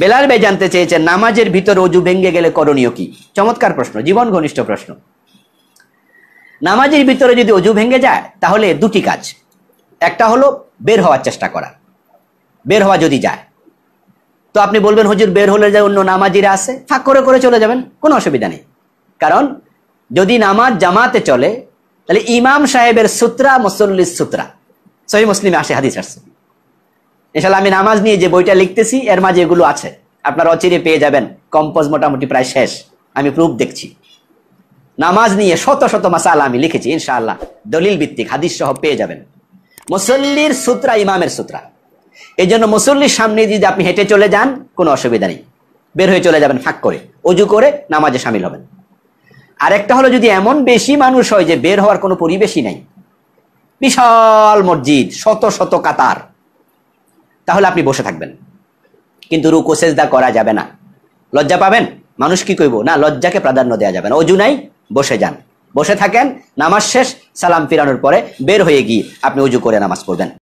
বেলাল ভাই জানতে চেয়েছেন নামাজের ভিতর অজু ভেঙ্গে গেলে করণীয় কি চমৎকার প্রশ্ন জীবন ঘনিষ্ঠ প্রশ্ন নামাজের ভিতরে যদি অজু ভেঙ্গে যায় তাহলে দুটি কাজ একটা হলো বের হওয়ার চেষ্টা করা বের হওয়া যদি যায় তো আপনি বলবেন হজুর বের হলে যে অন্য নামাজিরা আছে ফাঁক করে করে চলে যাবেন কোনো অসুবিধা নেই কারণ যদি নামাজ জামাতে চলে তাহলে ইমাম সাহেবের সূত্রা মুসল্লির সূত্রা সহি মুসলিমে আসে হাদিস আসছে ইনশাল্লাহ আমি নামাজ নিয়ে যে বইটা লিখতেছি এর মাঝে এগুলো আছে আপনারা অচিরে পেয়ে যাবেন কম্পোজ মোটামুটি প্রায় শেষ আমি প্রুফ দেখছি নামাজ নিয়ে শত শত মাসাল আমি লিখেছি ইনশাআল্লাহ দলিল ভিত্তিক হাদিস সহ পেয়ে যাবেন মুসল্লির সূত্রা ইমামের সূত্রা এই জন্য মুসল্লির সামনে যদি আপনি হেঁটে চলে যান কোনো অসুবিধা নেই বের হয়ে চলে যাবেন ফাঁক করে অজু করে নামাজে সামিল হবেন আরেকটা হলো যদি এমন বেশি মানুষ হয় যে বের হওয়ার কোনো পরিবেশই নাই বিশাল মসজিদ শত শত কাতার তাহলে আপনি বসে থাকবেন কিন্তু রুকু সেজদা করা যাবে না লজ্জা পাবেন মানুষ কি কইব না লজ্জাকে প্রাধান্য দেওয়া যাবে না অজু নাই বসে যান বসে থাকেন নামাজ শেষ সালাম ফিরানোর পরে বের হয়ে গিয়ে আপনি উজু করে নামাজ পড়বেন